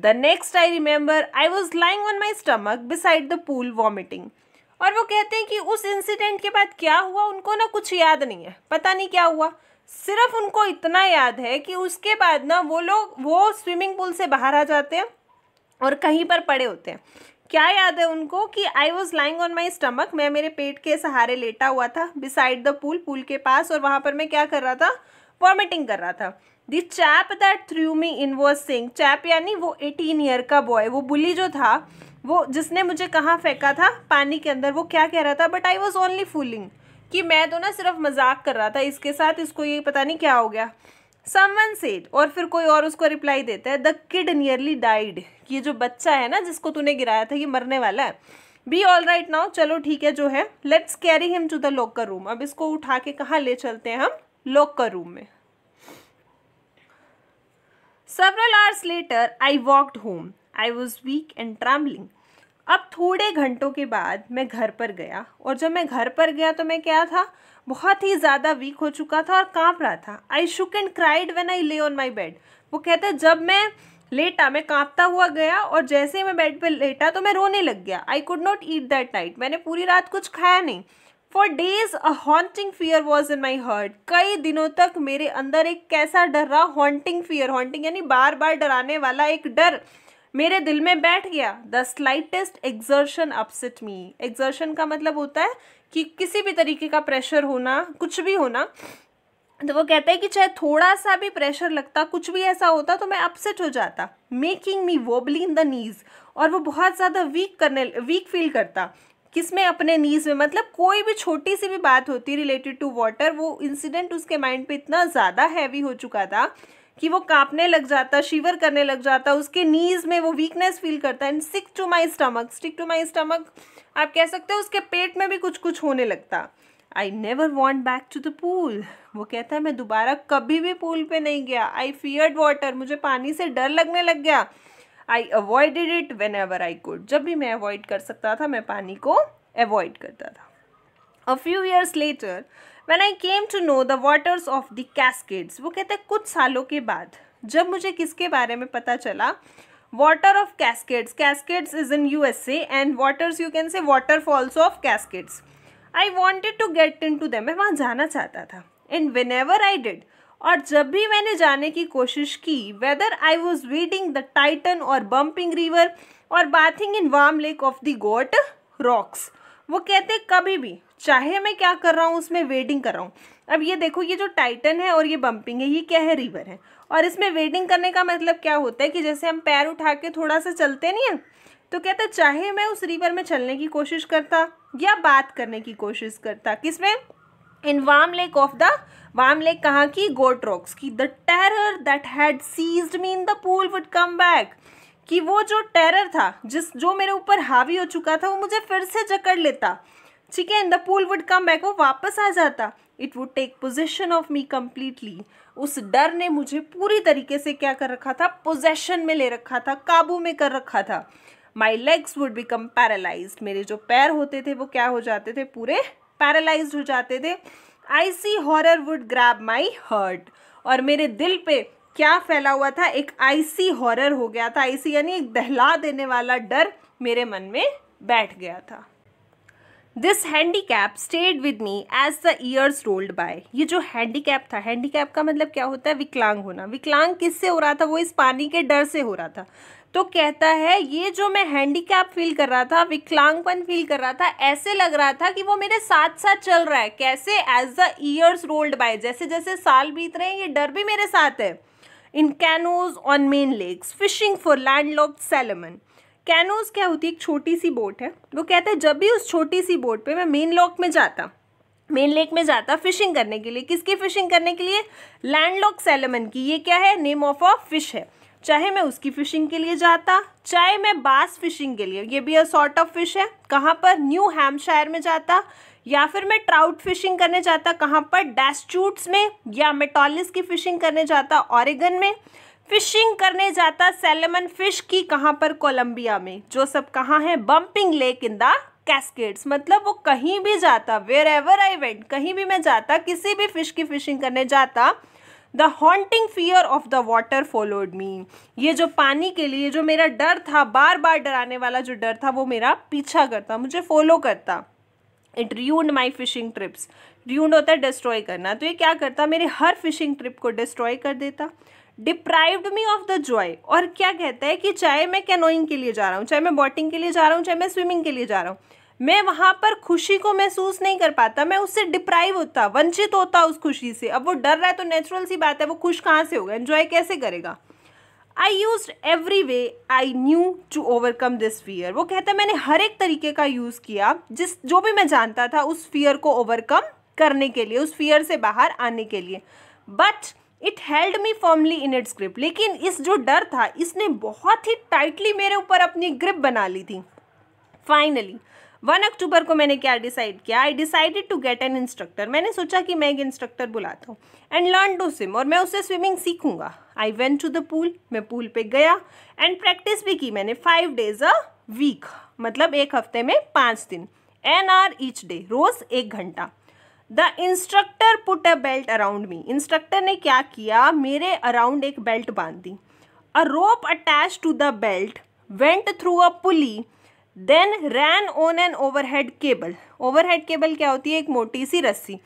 the next I remember I was lying on my stomach beside the pool vomiting और वो कहते हैं कि उस इंसिडेंट के बाद क्या हुआ उनको ना कुछ याद नहीं है पता नहीं क्या हुआ सिर्फ उनको इतना याद है कि उसके बाद ना वो लोग वो स्विमिंग पूल से बाहर आ जाते हैं और कहीं पर पड़े होते हैं क्या याद है उनको कि I was lying on my stomach मैं मेरे पेट के सहारे लेटा हुआ था बिसाइड द पूल पूल के पास और वहाँ पर मैं क्या कर रहा था वॉमिटिंग कर रहा था the chap that threw me in was saying chap यानी वो एटीन ईयर का बॉय वो बुली जो था वो जिसने मुझे कहाँ फेंका था पानी के अंदर वो क्या कह रहा था but I was only fooling कि मैं तो ना सिर्फ मजाक कर रहा था इसके साथ इसको ये पता नहीं क्या हो गया समवन सेड और फिर कोई और उसको रिप्लाई देता है द किड नियरली डाइड ये जो बच्चा है ना जिसको तूने गिराया था ये मरने वाला है बी ऑल राइट नाउ चलो ठीक है जो है let's carry him to the locker room अब इसको उठा के कहाँ ले चलते हैं हम लोकर रूम में several hours later I walked home I was weak and travelling अब थोड़े घंटों के बाद मैं घर पर गया और जब मैं घर पर गया तो मैं क्या था बहुत ही ज़्यादा वीक हो चुका था और काँप रहा था I shook and cried when I lay on my bed वो कहते जब मैं लेटा मैं कांपता हुआ गया और जैसे ही मैं बेड पर लेटा तो मैं रोने लग गया I could not eat that night मैंने पूरी रात कुछ खाया नहीं for days a haunting fear was in my heart कई दिनों तक मेरे अंदर एक कैसा डर रहा हॉन्टिंग फियर हॉन्टिंग यानी बार बार डराने वाला एक डर मेरे दिल में बैठ गया the slightest exertion upset me exertion का मतलब होता है कि किसी भी तरीके का प्रेशर होना कुछ भी होना तो वो कहते हैं कि चाहे थोड़ा सा भी प्रेशर लगता कुछ भी ऐसा होता तो मैं अपसेट हो जाता making me wobbly in the knees और वो बहुत ज़्यादा वीक करने वीक फील करता किस में अपने नीज में मतलब कोई भी छोटी सी भी बात होती रिलेटेड टू वाटर वो इंसिडेंट उसके माइंड पे इतना ज़्यादा हैवी हो चुका था कि वो कांपने लग जाता शिवर करने लग जाता उसके नीज में वो वीकनेस फील करता है and sick to my stomach stick to my stomach आप कह सकते हो उसके पेट में भी कुछ कुछ होने लगता I never went back to the pool वो कहता है मैं दोबारा कभी भी पूल पे नहीं गया आई फियर्ड वाटर मुझे पानी से डर लगने लग गया I avoided it whenever I could जब भी मैं अवॉइड कर सकता था मैं पानी को अवॉइड करता था a few years later when I came to know the waters of the Cascades वो कहते हैं कुछ सालों के बाद जब मुझे किसके बारे में पता चला water of cascades cascades is in U S A and waters you can say waterfalls of cascades I wanted to get into them मैं वहाँ जाना चाहता था and whenever I did और जब भी मैंने जाने की कोशिश की whether I was reading the titan और बम्पिंग रिवर और bathing in warm lake of the goat rocks वो कहते कभी भी चाहे मैं क्या कर रहा हूँ उसमें वेडिंग कर रहा हूँ अब ये देखो ये जो टाइटन है और ये बम्पिंग है ये क्या है रिवर है और इसमें वेडिंग करने का मतलब क्या होता है कि जैसे हम पैर उठा के थोड़ा सा चलते नहीं हैं तो कहते चाहे मैं उस रिवर में चलने की कोशिश करता या बात करने की कोशिश करता किसमें in Warm Lake of the Warm Lake कहाँ की गोट रॉक्स की the terror that had seized me in the pool would come back कि वो जो टेरर था जिस जो मेरे ऊपर हावी हो चुका था वो मुझे फिर से जकड़ लेता ठीक है and the pool would come back वो वापस आ जाता it would take possession of me completely उस डर ने मुझे पूरी तरीके से क्या कर रखा था पोजेशन में ले रखा था काबू में कर रखा था my legs would become paralyse मेरे जो पैर होते थे वो क्या हो जाते थे पूरे पैरालाइज हो जाते थे icy horror would grab my heart और मेरे दिल पे क्या फैला हुआ था एक आईसी हॉरर हो गया था आईसी यानी एक दहला देने वाला डर मेरे मन में बैठ गया था this handicap stayed with me as the years rolled by ये जो हैंडी कैप था हैंडी कैप का मतलब क्या होता है विकलांग होना विकलांग किससे हो रहा था वो इस पानी के डर से हो रहा था तो कहता है ये जो मैं हैंडी कैप फील कर रहा था विकलांगपन फील कर रहा था ऐसे लग रहा था कि वो मेरे साथ साथ चल रहा है कैसे as the years rolled by जैसे जैसे साल बीत रहे हैं ये डर भी मेरे साथ है in canoes on Maine lakes fishing for landlocked salmon canoes क्या होती है एक छोटी सी बोट है वो कहता है जब भी उस छोटी सी बोट पे मैं मेन लॉक में जाता मेन लेक में जाता फिशिंग करने के लिए किसकी फिशिंग करने के लिए लैंडलॉक सेलमन की ये क्या है नेम ऑफ अ फिश है चाहे मैं उसकी फिशिंग के लिए जाता चाहे मैं बास फिशिंग के लिए ये भी अ सॉर्ट ऑफ फिश है कहाँ पर न्यू हैम्पशायर में जाता या फिर मैं ट्राउट फिशिंग करने जाता कहाँ पर डैशचूट्स में या मेटोलिस की फिशिंग करने जाता ऑरेगन में फिशिंग करने जाता सेलेमन फिश की कहाँ पर कोलंबिया में जो सब कहाँ है Bumping Lake in the Cascades मतलब वो कहीं भी जाता वेयर एवर आई वेंट कहीं भी मैं जाता किसी भी फिश की फिशिंग करने जाता the haunting fear of the water followed me ये जो पानी के लिए जो मेरा डर था बार बार डराने वाला जो डर था वो मेरा पीछा करता मुझे फॉलो करता it ruined my fishing trips ruined होता है डिस्ट्रॉय करना तो ये क्या करता मेरे हर फिशिंग ट्रिप को डिस्ट्रॉय कर देता deprived me of the joy और क्या कहता है कि चाहे मैं कैनोइंग के लिए जा रहा हूँ चाहे मैं बोटिंग के लिए जा रहा हूँ चाहे मैं स्विमिंग के लिए जा रहा हूँ मैं वहाँ पर खुशी को महसूस नहीं कर पाता मैं उससे डिप्राइव होता वंचित होता उस खुशी से अब वो डर रहा है तो नेचुरल सी बात है वो खुश कहाँ से होगा एन्जॉय कैसे करेगा I used every way I knew to overcome this fear वो कहता है मैंने हर एक तरीके का यूज़ किया जिस जो भी मैं जानता था उस फियर को ओवरकम करने के लिए उस फियर से बाहर आने के लिए but it held me formally in its grip लेकिन इस जो डर था इसने बहुत ही टाइटली मेरे ऊपर अपनी ग्रिप बना ली थी फाइनली वन अक्टूबर को मैंने क्या डिसाइड किया I decided to get an instructor मैंने सोचा कि मैं एक इंस्ट्रक्टर बुलाता हूँ एंड लर्न टू स्विम और मैं उससे स्विमिंग सीखूंगा I went to the pool मैं पूल पे गया एंड प्रैक्टिस भी की मैंने फाइव डेज अ वीक मतलब एक हफ्ते में पाँच दिन एन आर ईच डे रोज़ एक घंटा the instructor put a belt around me instructor ने क्या किया मेरे अराउंड एक बेल्ट बांध दी a rope attach to the belt went through a pulley then ran on an overhead cable head cable क्या होती है एक मोटी सी रस्सी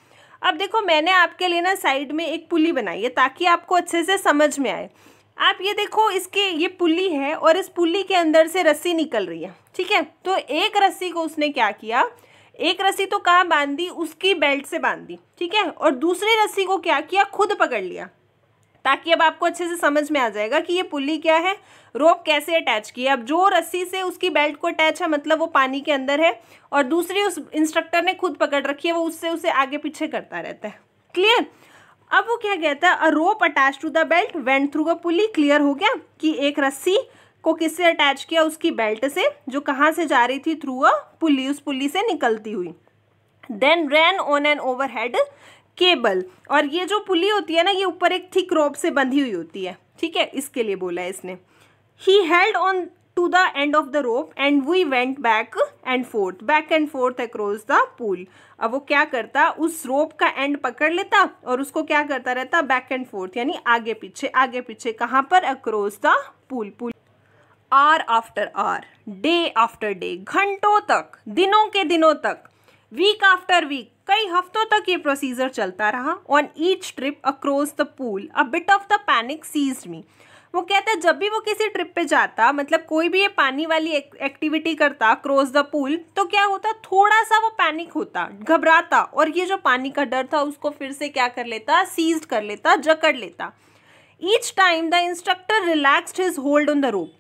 अब देखो मैंने आपके लिए ना साइड में एक पुली बनाई है ताकि आपको अच्छे से समझ में आए आप ये देखो इसके ये पुली है और इस पुली के अंदर से रस्सी निकल रही है ठीक है तो एक रस्सी को उसने क्या किया एक रस्सी तो कहाँ बांध दी उसकी बेल्ट से बांध दी ठीक है और दूसरी रस्सी को क्या किया खुद पकड़ लिया ताकि अब आपको अच्छे से समझ में आ जाएगा कि ये पुली क्या है रोप कैसे अटैच की है अब जो रस्सी से उसकी बेल्ट को अटैच है मतलब वो पानी के अंदर है और दूसरी उस इंस्ट्रक्टर ने खुद पकड़ रखी है वो उससे उसे आगे पीछे करता रहता है क्लियर अब वो क्या कहता है a rope attach to the belt went through a pulley clear हो गया कि एक रस्सी को किससे अटैच किया उसकी बेल्ट से जो कहाँ से जा रही थी थ्रू अ पुली उस पुली से निकलती हुई then ran on an head cable और ये जो पुली होती है ना ये ऊपर एक थिक रोप से बंधी हुई होती है ठीक है इसके लिए बोला है इसने he held on to the end of the rope and we went back and forth back and forth across the pool अब वो क्या करता उस रोप का एंड पकड़ लेता और उसको क्या करता रहता बैक एंड फोर्थ यानी आगे पीछे आगे पीछे कहाँ पर across the pool pool hour after hour day after day घंटों तक दिनों के दिनों तक वीक आफ्टर वीक कई हफ्तों तक ये प्रोसीजर चलता रहा on each trip across the pool a bit of the panic seize me वो कहता है जब भी वो किसी ट्रिप पे जाता मतलब कोई भी ये पानी वाली एक, एक्टिविटी करता क्रॉस द पूल तो क्या होता थोड़ा सा वो पैनिक होता घबराता और ये जो पानी का डर था उसको फिर से क्या कर लेता सीज कर लेता जकड़ लेता each time the instructor relaxed his hold on the rope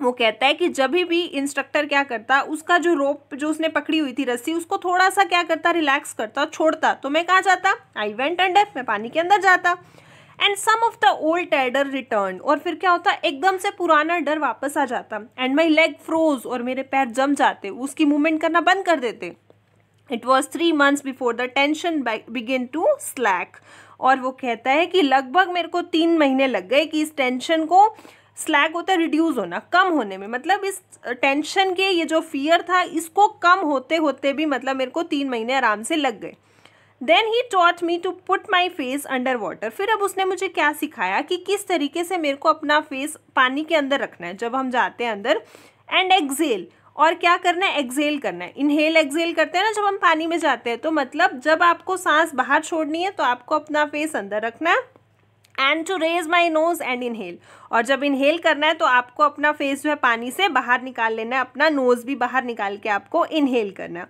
वो कहता है कि जब भी इंस्ट्रक्टर क्या करता उसका जो रोप जो उसने पकड़ी हुई थी रस्सी उसको थोड़ा सा क्या करता रिलैक्स करता छोड़ता तो मैं कहाँ जाता आई वेंट अंडर मैं पानी के अंदर जाता and some of the old terror return और फिर क्या होता एकदम से पुराना डर वापस आ जाता एंड माई लेग फ्रोज और मेरे पैर जम जाते उसकी मूवमेंट करना बंद कर देते it was three months before the tension begin to slack और वो कहता है कि लगभग मेरे को तीन महीने लग गए कि इस टेंशन को स्लैग होता है रिड्यूस होना कम होने में मतलब इस टेंशन के ये जो फियर था इसको कम होते होते भी मतलब मेरे को तीन महीने आराम से लग गए then he taught me to put my face under water फिर अब उसने मुझे क्या सिखाया कि किस तरीके से मेरे को अपना फेस पानी के अंदर रखना है जब हम जाते हैं अंदर एंड एक्जेल और क्या करना है एक्जेल करना है इनहेल एक्जेल करते हैं ना जब हम पानी में जाते हैं तो मतलब जब आपको सांस बाहर छोड़नी है तो आपको अपना फेस अंदर रखना है and to raise my nose and inhale और जब इनहेल करना है तो आपको अपना फेस जो है पानी से बाहर निकाल लेना है अपना नोज़ भी बाहर निकाल के आपको इनहेल करना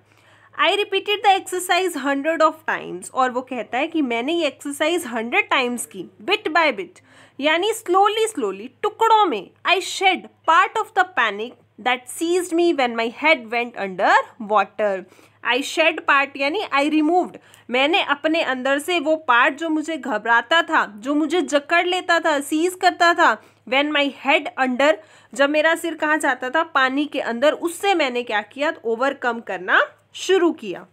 I repeated the exercise hundred of times और वो कहता है कि मैंने ये एक्सरसाइज हंड्रेड टाइम्स की बिट बाय बिट यानी स्लोली स्लोली टुकड़ों में I shed part of the panic that seize me when my head went under water I shed part यानी आई रिमूव्ड मैंने अपने अंदर से वो पार्ट जो मुझे घबराता था जो मुझे जकड़ लेता था सीज करता था वेन माई हेड अंडर जब मेरा सिर कहाँ जाता था पानी के अंदर उससे मैंने क्या किया ओवरकम तो करना शुरू किया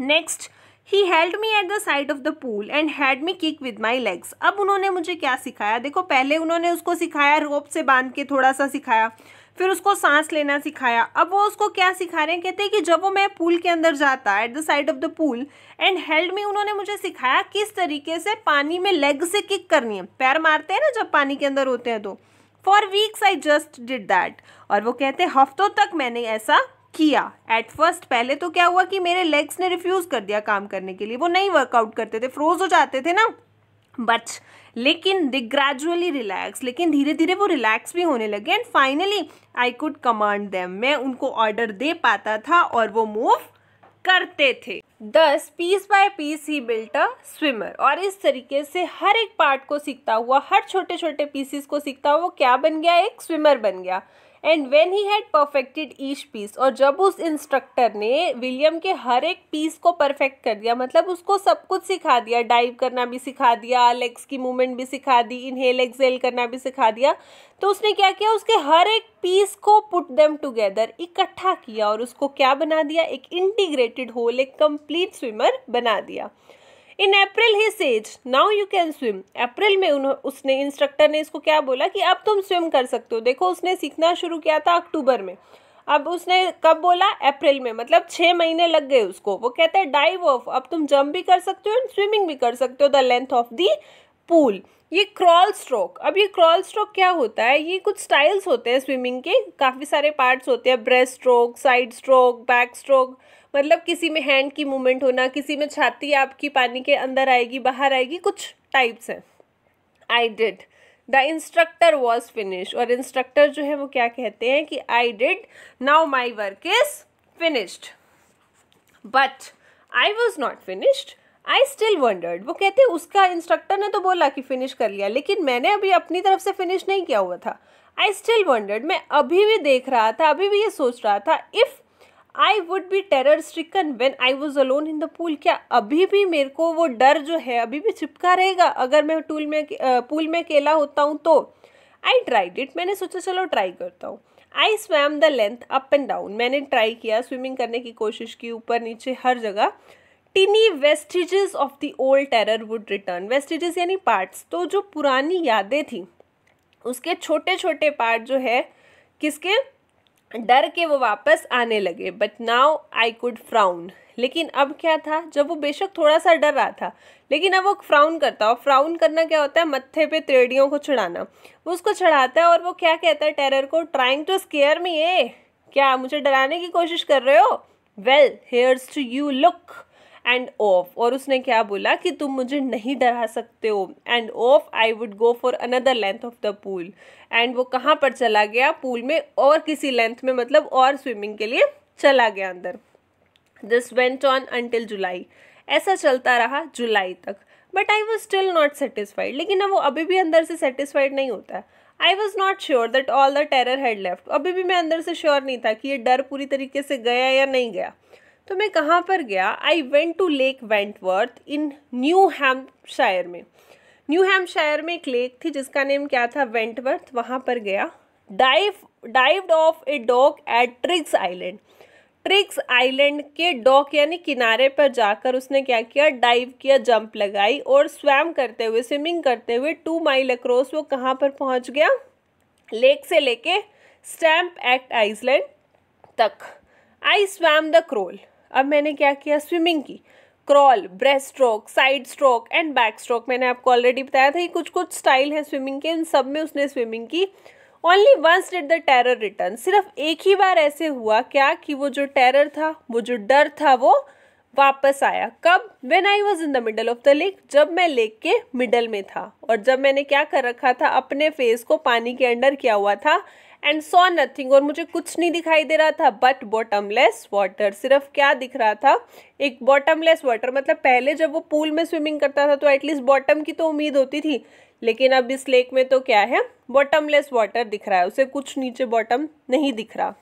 next he held me at the side of the pool and had me kick with my legs अब उन्होंने मुझे क्या सिखाया देखो पहले उन्होंने उसको सिखाया रोप से बांध के थोड़ा सा सिखाया फिर उसको सांस लेना सिखाया अब वो उसको क्या सिखा रहे हैं कहते हैं कि जब वो मैं पूल के अंदर जाता at the side of the pool and held me उन्होंने मुझे सिखाया किस तरीके से पानी में लेग से किक करनी है पैर मारते हैं ना जब पानी के अंदर होते हैं तो for weeks I just did that और वो कहते हैं हफ्तों तक मैंने ऐसा किया एट फर्स्ट पहले तो क्या हुआ कि मेरे लेग्स ने रिफ्यूज़ कर दिया काम करने के लिए वो नहीं वर्कआउट करते थे फ्रोज हो जाते थे ना बट लेकिन दे ग्रेजुअली रिलैक्स लेकिन धीरे धीरे वो रिलैक्स भी होने लगे and finally I could command them मैं उनको ऑर्डर दे पाता था और वो मूव करते थे दस piece by piece he built a swimmer और इस तरीके से हर एक पार्ट को सीखता हुआ हर छोटे छोटे पीसीस को सीखता हुआ वो क्या बन गया एक स्विमर बन गया and when he had perfected each piece और जब उस इंस्ट्रक्टर ने विलियम के हर एक पीस को परफेक्ट कर दिया मतलब उसको सब कुछ सिखा दिया डाइव करना भी सिखा दिया लेग्स की मूवमेंट भी सिखा दी इनहेल एक्सेल करना भी सिखा दिया तो उसने क्या किया उसके हर एक पीस को पुट देम टुगेदर इकट्ठा किया और उसको क्या बना दिया एक इंटीग्रेटेड होल एक कंप्लीट स्विमर बना दिया in April he says now you can swim अप्रैल में उसने इंस्ट्रक्टर ने इसको क्या बोला कि अब तुम स्विम कर सकते हो देखो उसने सीखना शुरू किया था अक्टूबर में अब उसने कब बोला अप्रैल में मतलब छः महीने लग गए उसको वो कहते हैं डाइव ऑफ अब तुम जंप भी कर सकते हो एंड स्विमिंग भी कर सकते हो the length of the pool ये क्रॉल स्ट्रोक अब ये क्रॉल स्ट्रोक क्या होता है ये कुछ स्टाइल्स होते हैं स्विमिंग के काफ़ी सारे पार्ट्स होते हैं breast stroke side stroke back stroke मतलब किसी में हैंड की मूवमेंट होना किसी में छाती आपकी पानी के अंदर आएगी बाहर आएगी कुछ टाइप्स हैं I did the instructor was finish और इंस्ट्रक्टर जो है वो क्या कहते हैं कि I did now my work is finished but I was not finished I still wondered वो कहते उसका इंस्ट्रक्टर ने तो बोला कि फिनिश कर लिया लेकिन मैंने अभी अपनी तरफ से फिनिश नहीं किया हुआ था आई स्टिल वंडर्ड मैं अभी भी देख रहा था अभी भी ये सोच रहा था if I would be terror stricken when I was alone in the pool क्या अभी भी मेरे को वो डर जो है अभी भी चिपका रहेगा अगर मैं टूल में पूल में अकेला होता हूँ तो आई ट्राइड इट मैंने सोचा चलो ट्राई करता हूँ I swam the length up and down मैंने ट्राई किया स्विमिंग करने की कोशिश की ऊपर नीचे हर जगह tiny vestiges of the old terror would return vestiges यानी पार्ट्स तो जो पुरानी यादें थी उसके छोटे छोटे पार्ट जो है किसके डर के वो वापस आने लगे but now I could frown लेकिन अब क्या था जब वो बेशक थोड़ा सा डर रहा था लेकिन अब वो फ्राउन करता और फ्राउन करना क्या होता है मत्थे पे त्रेड़ियों को चढ़ाना वो उसको चढ़ाता है और वो क्या कहता है टेरर को ट्राइंग टू स्केयर मी ए क्या मुझे डराने की कोशिश कर रहे हो well here's to you look and off और उसने क्या बोला कि तुम मुझे नहीं डरा सकते हो and off I would go for another length of the pool and वो कहाँ पर चला गया पूल में और किसी लेंथ में मतलब और स्विमिंग के लिए चला गया अंदर this went on until July ऐसा चलता रहा जुलाई तक but I was still not satisfied लेकिन वो अभी भी अंदर से सेटिस्फाइड नहीं होता I was not sure that all the terror had left अभी भी मैं अंदर से श्योर नहीं था कि ये डर पूरी तरीके से गया या नहीं गया तो मैं कहाँ पर गया I went to Lake Wentworth in New Hampshire में न्यू हैम्पशायर में एक लेक थी जिसका नेम क्या था वेंटवर्थ वहाँ पर गया dive dived off a dock at Triggs Island Triggs Island के डॉक यानी किनारे पर जाकर उसने क्या किया डाइव किया जंप लगाई और स्वैम करते हुए स्विमिंग करते हुए टू माइल अक्रॉस वो कहाँ पर पहुँच गया लेक से लेके स्टैम्प एक्ट आइसलैंड तक आई स्वैम द क्रोल अब मैंने क्या किया स्विमिंग की crawl breast stroke side stroke and back stroke मैंने आपको ऑलरेडी बताया था कि कुछ कुछ स्टाइल है स्विमिंग के उन सब में उसने स्विमिंग की only once did the terror return सिर्फ एक ही बार ऐसे हुआ क्या कि वो जो टेरर था वो जो डर था वो वापस आया कब when I was in the middle of the lake जब मैं लेक के मिडल में था और जब मैंने क्या कर रखा था अपने फेस को पानी के अंडर किया हुआ था एंड सॉ नथिंग और मुझे कुछ नहीं दिखाई दे रहा था बट बॉटमलेस वाटर सिर्फ क्या दिख रहा था एक बॉटमलेस वाटर मतलब पहले जब वो पूल में स्विमिंग करता था तो एटलीस्ट बॉटम की तो उम्मीद होती थी लेकिन अब इस लेक में तो क्या है बॉटमलेस वाटर दिख रहा है उसे कुछ नीचे बॉटम नहीं दिख रहा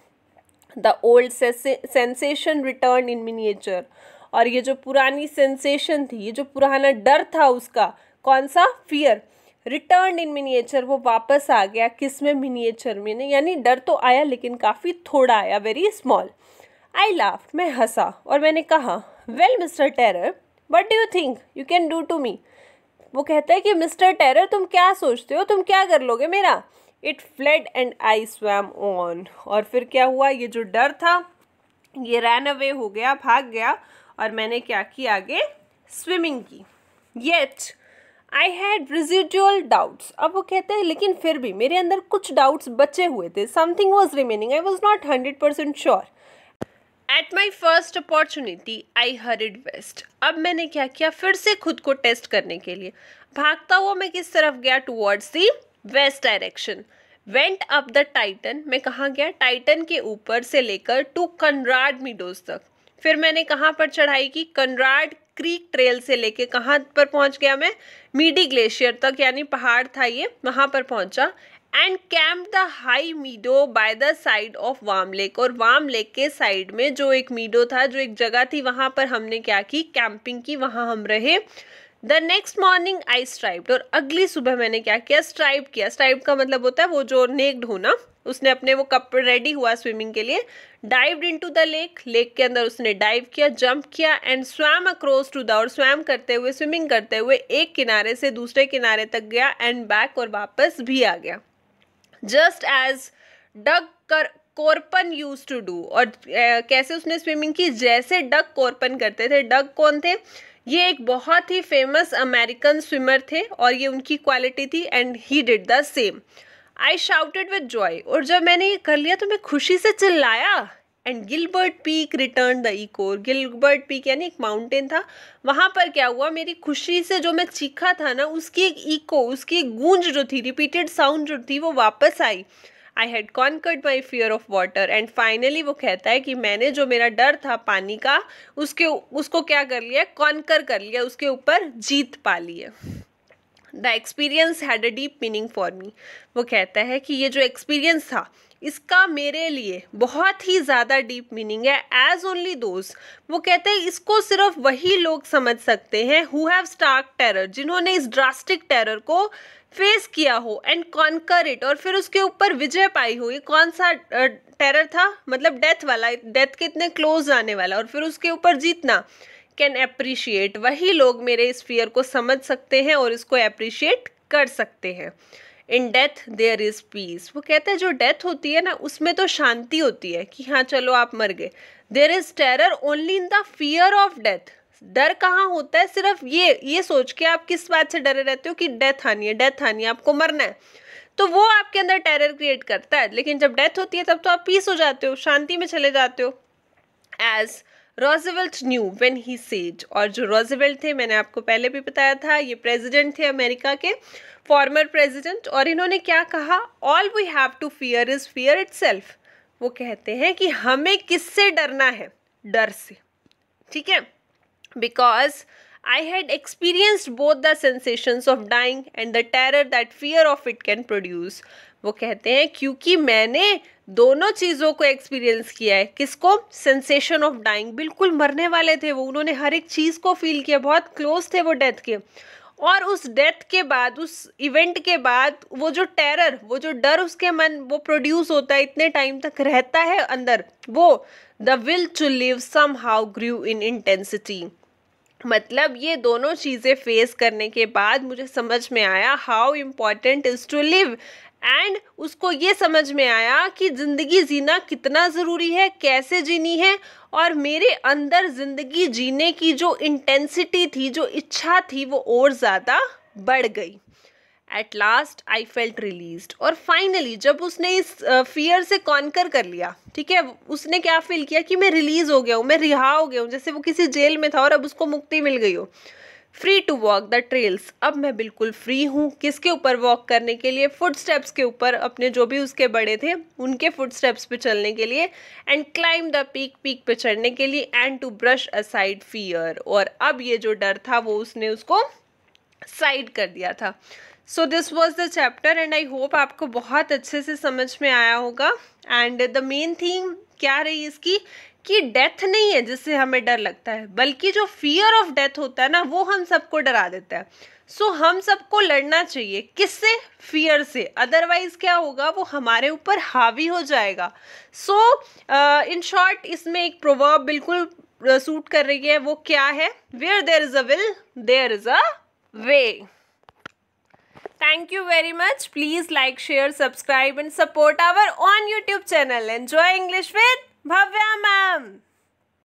the old sensation return in miniature और ये जो पुरानी सेंसेशन थी ये जो पुराना डर था उसका कौन सा फियर रिटर्न इन मिनिएचर वो वापस आ गया किस में मिनिएचर में यानी डर तो आया लेकिन काफ़ी थोड़ा आया वेरी स्मॉल आई लाफ मैं हंसा और मैंने कहा well mister terror what do you think you can do to me वो कहता है कि मिस्टर टेरर तुम क्या सोचते हो तुम क्या कर लोगे मेरा it fled and I swam on और फिर क्या हुआ ये जो डर था ये रैन अवे हो गया भाग गया और मैंने क्या किया आगे स्विमिंग की yet I had residual doubts अब वो कहते हैं लेकिन फिर भी मेरे अंदर कुछ डाउट्स बचे हुए थे something was remaining I was not hundred percent sure at my first opportunity I hurried west अब मैंने क्या किया फिर से खुद को टेस्ट करने के लिए भागता हुआ मैं किस तरफ गया towards the west direction went up the Tieton मैं कहाँ गया टाइटन के ऊपर से लेकर टू कनराड मीडोज तक फिर मैंने कहाँ पर चढ़ाई की कनराड क्रीक ट्रेल से लेके कहाँ पर पहुँच गया मैं मीडी ग्लेशियर तक यानी पहाड़ था ये वहाँ पर पहुँचा and camp the high meadow by the side of Warm Lake और वाम लेक के साइड में जो एक मीडो था जो एक जगह थी वहाँ पर हमने क्या की कैंपिंग की वहाँ हम रहे the next morning I stripped और अगली सुबह मैंने क्या किया स्ट्राइप किया स्ट्राइप का मतलब होता है वो जो नेक्ड होना उसने अपने वो कप रेडी हुआ स्विमिंग के लिए dive into the lake lake के अंदर उसने डाइव किया जंप किया and swam across to the और स्वैम करते हुए स्विमिंग करते हुए एक किनारे से दूसरे किनारे तक गया एंड बैक और वापस भी आ गया जस्ट एज डग कर कोरपन यूज टू डू और कैसे उसने स्विमिंग की जैसे डग कोरपन करते थे डग कौन थे ये एक बहुत ही फेमस अमेरिकन स्विमर थे और ये उनकी क्वालिटी थी and he did the same I shouted with joy और जब मैंने ये कर लिया तो मैं खुशी से चिल्लाया and Gilbert Peak return the इकोर गिलबर्ट पीक यानी एक माउंटेन था वहाँ पर क्या हुआ मेरी खुशी से जो मैं चीखा था ना उसकी एक इको उसकी एक गूंज जो थी रिपीटेड साउंड जो थी वो वापस आई I had conquered my fear of water and finally वो कहता है कि मैंने जो मेरा डर था पानी का उसके उसको क्या कर लिया कॉन्कर कर लिया उसके ऊपर जीत पा ली है the experience had a deep meaning for me वो कहता है कि ये जो एक्सपीरियंस था इसका मेरे लिए बहुत ही ज़्यादा डीप मीनिंग है एज ओनली दोज वो कहते हैं इसको सिर्फ वही लोग समझ सकते हैं हु हैव स्टार्क टेरर जिन्होंने इस ड्रास्टिक टेरर को फेस किया हो एंड कॉन्कर इट और फिर उसके ऊपर विजय पाई हो ये कौन सा टेरर था मतलब डेथ वाला डेथ के इतने क्लोज आने वाला और फिर उसके ऊपर जीतना कैन अप्रिशिएट वही लोग मेरे इस फियर को समझ सकते हैं और इसको अप्रिशिएट कर सकते हैं in death there is peace वो कहते हैं जो डेथ होती है ना उसमें तो शांति होती है कि हाँ चलो आप मर गए there is terror only in the fear of death डर कहाँ होता है सिर्फ ये ये सोच के आप किस बात से डरे रहते हो कि डेथ आनी है डेथ आनी है आपको मरना है तो वो आपके अंदर टेरर क्रिएट करता है लेकिन जब डेथ होती है तब तो आप पीस हो जाते हो शांति में चले जाते हो as Roosevelt knew when he says और जो रॉजवेल्ट थे मैंने आपको पहले भी बताया था ये प्रेजिडेंट थे अमेरिका के फॉर्मर प्रेजिडेंट और इन्होंने क्या कहा all we have to fear is fear it वो कहते हैं कि हमें किससे डरना है डर से ठीक है because I had experienced both the sensations of dying and the terror that fear of it can produce. वो कहते हैं क्योंकि मैंने दोनों चीज़ों को एक्सपीरियंस किया है किसको सेंसेशन ऑफ डाइंग बिल्कुल मरने वाले थे वो उन्होंने हर एक चीज़ को फील किया बहुत क्लोज थे वो डेथ के और उस डेथ के बाद उस इवेंट के बाद वो जो टेरर वो जो डर उसके मन वो प्रोड्यूस होता है इतने टाइम तक रहता है अंदर वो the will to live somehow grew in intensity मतलब ये दोनों चीज़ें फेस करने के बाद मुझे समझ में आया how important is to live and उसको ये समझ में आया कि ज़िंदगी जीना कितना ज़रूरी है कैसे जीनी है और मेरे अंदर ज़िंदगी जीने की जो इंटेंसिटी थी जो इच्छा थी वो और ज़्यादा बढ़ गई at last I felt release और फाइनली जब उसने इस फियर से कॉन्कर कर लिया ठीक है उसने क्या फील किया कि मैं रिलीज हो गया हूँ मैं रिहा हो गया हूँ जैसे वो किसी जेल में था और अब उसको मुक्ति मिल गई हो free to walk the trails अब मैं बिल्कुल फ्री हूँ किसके ऊपर वॉक करने के लिए फुट स्टेप्स के ऊपर अपने जो भी उसके बड़े थे उनके फुट स्टेप्स पर चलने के लिए and climb the peak peak पे चढ़ने के लिए and to brush aside fear और अब ये जो डर था वो उसने उसको साइड कर दिया था so this was the chapter and I hope आपको बहुत अच्छे से समझ में आया होगा एंड द मेन थीम क्या रही इसकी कि डेथ नहीं है जिससे हमें डर लगता है बल्कि जो फियर ऑफ डेथ होता है ना वो हम सबको डरा देता है सो so, हम सबको लड़ना चाहिए किससे फियर से अदरवाइज क्या होगा वो हमारे ऊपर हावी हो जाएगा सो इन शॉर्ट इसमें एक प्रोवर्ब बिल्कुल सूट uh, कर रही है वो क्या है where there is a will there is a way Thank you very much. Please like, share, subscribe and support our own YouTube channel. Enjoy English with Bhavya ma'am.